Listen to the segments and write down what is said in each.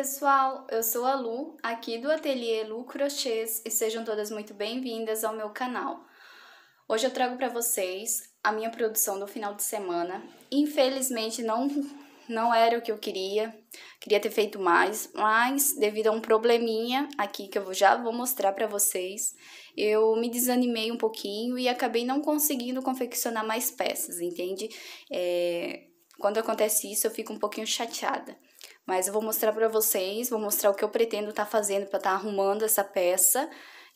pessoal, eu sou a Lu, aqui do ateliê Lu Crochês e sejam todas muito bem-vindas ao meu canal. Hoje eu trago para vocês a minha produção do final de semana. Infelizmente não não era o que eu queria, queria ter feito mais, mas devido a um probleminha aqui que eu já vou mostrar para vocês, eu me desanimei um pouquinho e acabei não conseguindo confeccionar mais peças, entende? É, quando acontece isso eu fico um pouquinho chateada. Mas eu vou mostrar para vocês, vou mostrar o que eu pretendo estar tá fazendo para estar tá arrumando essa peça,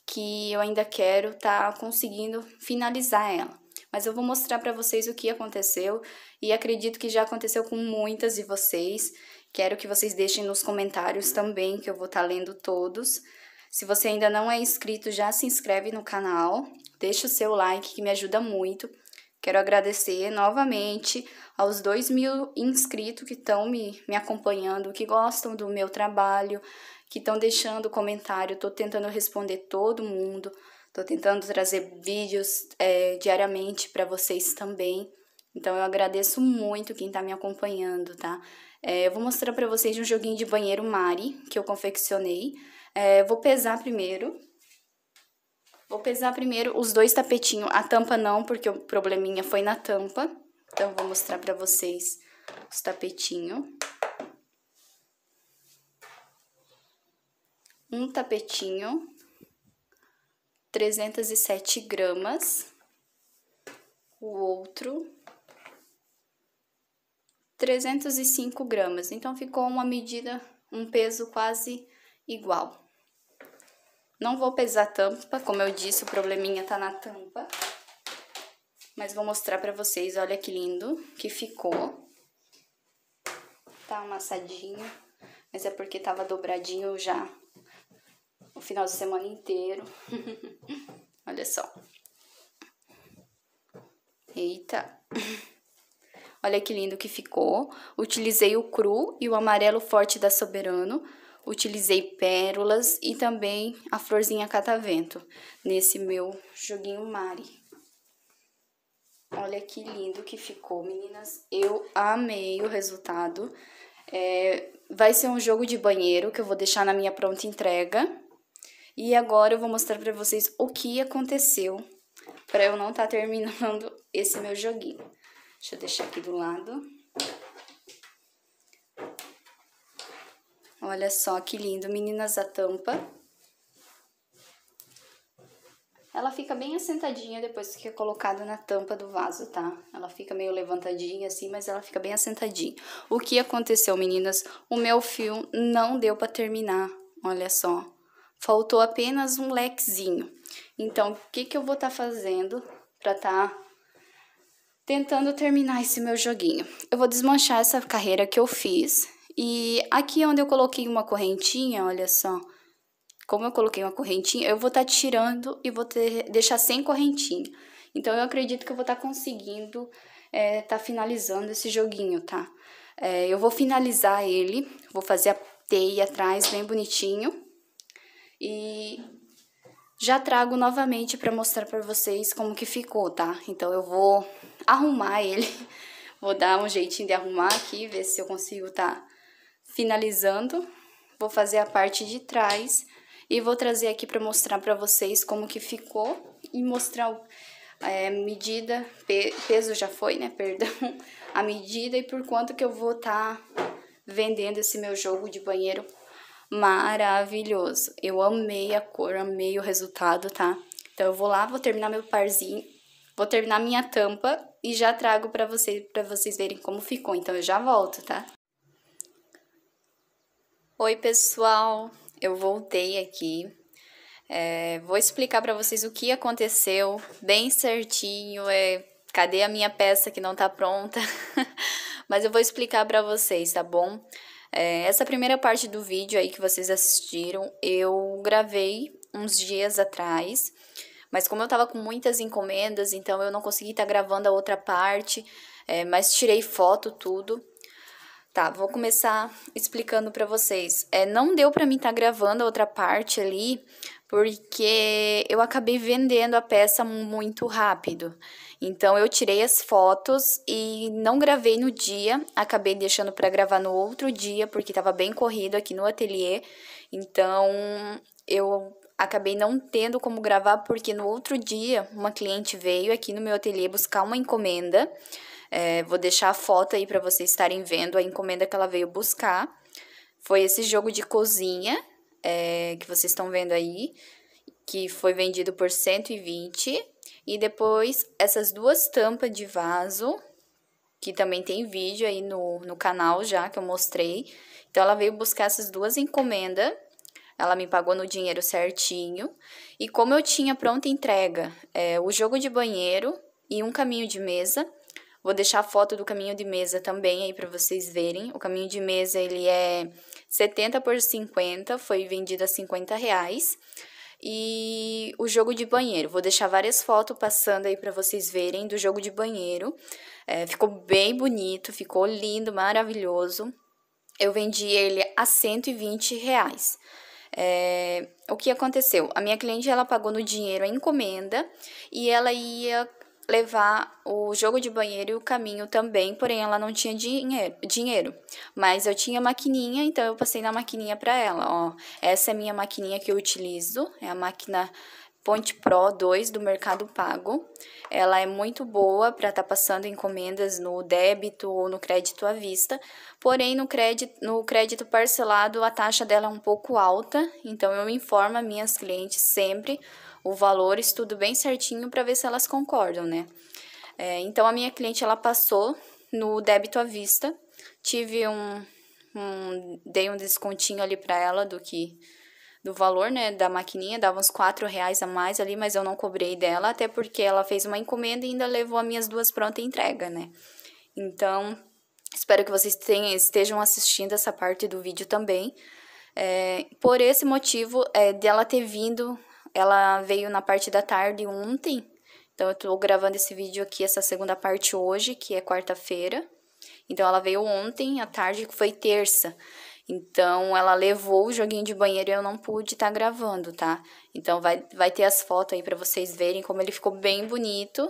que eu ainda quero estar tá conseguindo finalizar ela. Mas eu vou mostrar para vocês o que aconteceu e acredito que já aconteceu com muitas de vocês. Quero que vocês deixem nos comentários também, que eu vou estar tá lendo todos. Se você ainda não é inscrito, já se inscreve no canal, deixa o seu like que me ajuda muito. Quero agradecer novamente aos dois mil inscritos que estão me, me acompanhando, que gostam do meu trabalho, que estão deixando comentário. Estou tentando responder todo mundo. Estou tentando trazer vídeos é, diariamente para vocês também. Então, eu agradeço muito quem está me acompanhando, tá? É, eu vou mostrar para vocês um joguinho de banheiro Mari, que eu confeccionei. É, vou pesar primeiro, Vou pesar primeiro os dois tapetinhos. A tampa não, porque o probleminha foi na tampa. Então, vou mostrar pra vocês os tapetinhos. Um tapetinho, 307 gramas. O outro, 305 gramas. Então, ficou uma medida, um peso quase igual. Não vou pesar a tampa, como eu disse, o probleminha tá na tampa. Mas vou mostrar pra vocês, olha que lindo que ficou. Tá amassadinho, mas é porque tava dobradinho já o final de semana inteiro. olha só. Eita! Olha que lindo que ficou. Utilizei o cru e o amarelo forte da Soberano utilizei pérolas e também a florzinha catavento nesse meu joguinho Mari. Olha que lindo que ficou, meninas. Eu amei o resultado. É, vai ser um jogo de banheiro que eu vou deixar na minha pronta entrega. E agora eu vou mostrar para vocês o que aconteceu para eu não estar tá terminando esse meu joguinho. Deixa eu deixar aqui do lado. Olha só que lindo, meninas, a tampa. Ela fica bem assentadinha depois que é colocada na tampa do vaso, tá? Ela fica meio levantadinha assim, mas ela fica bem assentadinha. O que aconteceu, meninas? O meu fio não deu para terminar, olha só. Faltou apenas um lequezinho. Então, o que que eu vou estar tá fazendo para estar tá tentando terminar esse meu joguinho? Eu vou desmanchar essa carreira que eu fiz e aqui é onde eu coloquei uma correntinha, olha só. Como eu coloquei uma correntinha, eu vou estar tá tirando e vou ter, deixar sem correntinha. Então, eu acredito que eu vou estar tá conseguindo é, tá finalizando esse joguinho, tá? É, eu vou finalizar ele, vou fazer a teia atrás bem bonitinho. E já trago novamente para mostrar para vocês como que ficou, tá? Então, eu vou arrumar ele, vou dar um jeitinho de arrumar aqui, ver se eu consigo tá Finalizando, vou fazer a parte de trás e vou trazer aqui para mostrar para vocês como que ficou e mostrar é, medida, pe peso já foi, né, perdão, a medida e por quanto que eu vou estar tá vendendo esse meu jogo de banheiro maravilhoso. Eu amei a cor, amei o resultado, tá? Então eu vou lá, vou terminar meu parzinho, vou terminar minha tampa e já trago para vocês para vocês verem como ficou. Então eu já volto, tá? Oi, pessoal, eu voltei aqui. É, vou explicar para vocês o que aconteceu bem certinho. É, cadê a minha peça que não tá pronta? Mas eu vou explicar para vocês, tá bom? É, essa primeira parte do vídeo aí que vocês assistiram, eu gravei uns dias atrás. Mas como eu tava com muitas encomendas, então eu não consegui estar tá gravando a outra parte, é, mas tirei foto, tudo. Tá, vou começar explicando para vocês. É, não deu para mim estar tá gravando a outra parte ali, porque eu acabei vendendo a peça muito rápido. Então eu tirei as fotos e não gravei no dia, acabei deixando para gravar no outro dia, porque estava bem corrido aqui no ateliê. Então eu acabei não tendo como gravar porque no outro dia uma cliente veio aqui no meu ateliê buscar uma encomenda é, vou deixar a foto aí para vocês estarem vendo a encomenda que ela veio buscar. Foi esse jogo de cozinha é, que vocês estão vendo aí, que foi vendido por 120. E depois essas duas tampas de vaso, que também tem vídeo aí no, no canal já, que eu mostrei. Então, ela veio buscar essas duas encomendas. Ela me pagou no dinheiro certinho. E como eu tinha pronta entrega, é, o jogo de banheiro e um caminho de mesa, Vou deixar a foto do caminho de mesa também aí para vocês verem. O caminho de mesa ele é 70 por 50, foi vendido a 50 reais. E o jogo de banheiro, vou deixar várias fotos passando aí para vocês verem do jogo de banheiro. É, ficou bem bonito, ficou lindo, maravilhoso. Eu vendi ele a 120 reais. É, o que aconteceu? A minha cliente ela pagou no dinheiro a encomenda e ela ia levar o jogo de banheiro e o caminho também, porém ela não tinha dinheiro, é, dinheiro. Mas eu tinha maquininha, então eu passei na maquininha para ela, ó. Essa é a minha maquininha que eu utilizo, é a máquina Ponte Pro 2 do Mercado Pago. Ela é muito boa para estar tá passando encomendas no débito ou no crédito à vista. Porém, no crédito, no crédito parcelado, a taxa dela é um pouco alta, então eu informo minhas clientes sempre o valor, estudo bem certinho para ver se elas concordam, né? É, então, a minha cliente, ela passou no débito à vista, tive um, um dei um descontinho ali para ela do que do valor, né, da maquininha, dava uns quatro reais a mais ali, mas eu não cobrei dela, até porque ela fez uma encomenda e ainda levou as minhas duas pronta entrega, né? Então, espero que vocês tenham, estejam assistindo essa parte do vídeo também. É, por esse motivo é, dela ter vindo ela veio na parte da tarde ontem. Então, eu tô gravando esse vídeo aqui, essa segunda parte hoje, que é quarta-feira. Então, ela veio ontem à tarde, que foi terça. Então, ela levou o joguinho de banheiro e eu não pude estar tá gravando, tá? Então, vai, vai ter as fotos aí para vocês verem como ele ficou bem bonito.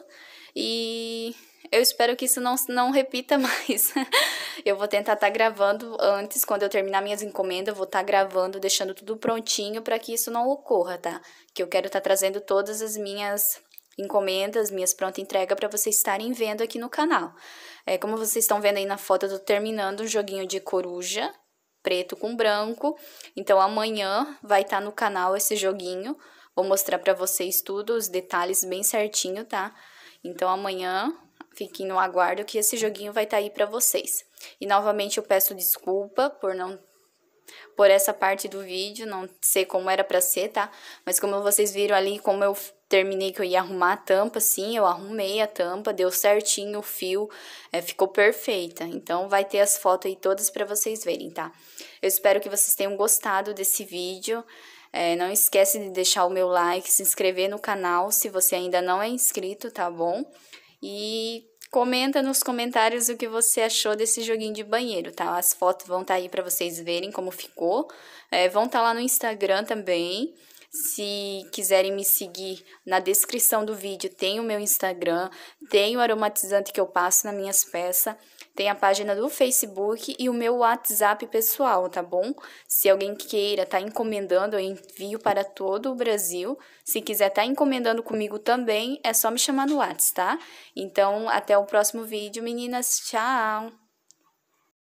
E eu espero que isso não, não repita mais. eu vou tentar estar tá gravando antes, quando eu terminar minhas encomendas, eu vou estar tá gravando, deixando tudo prontinho para que isso não ocorra, tá? Que eu quero estar tá trazendo todas as minhas encomendas, minhas pronta entrega para vocês estarem vendo aqui no canal. É, como vocês estão vendo aí na foto, eu tô terminando um joguinho de coruja, preto com branco. Então amanhã vai estar tá no canal esse joguinho. Vou mostrar para vocês tudo, os detalhes bem certinho, tá? Então amanhã Fiquem no aguardo que esse joguinho vai estar tá aí para vocês. E novamente eu peço desculpa por não por essa parte do vídeo, não sei como era para ser, tá? Mas como vocês viram ali, como eu terminei que eu ia arrumar a tampa, sim, eu arrumei a tampa, deu certinho o fio, é, ficou perfeita. Então, vai ter as fotos aí todas para vocês verem, tá? Eu espero que vocês tenham gostado desse vídeo. É, não esquece de deixar o meu like, se inscrever no canal se você ainda não é inscrito, tá bom? E comenta nos comentários o que você achou desse joguinho de banheiro, tá? As fotos vão estar tá aí para vocês verem como ficou. É, vão estar tá lá no Instagram também. Se quiserem me seguir, na descrição do vídeo tem o meu Instagram, tem o aromatizante que eu passo nas minhas peças, tem a página do Facebook e o meu WhatsApp pessoal, tá bom? Se alguém queira tá encomendando, eu envio para todo o Brasil. Se quiser tá encomendando comigo também, é só me chamar no WhatsApp, tá? Então, até o próximo vídeo, meninas. Tchau!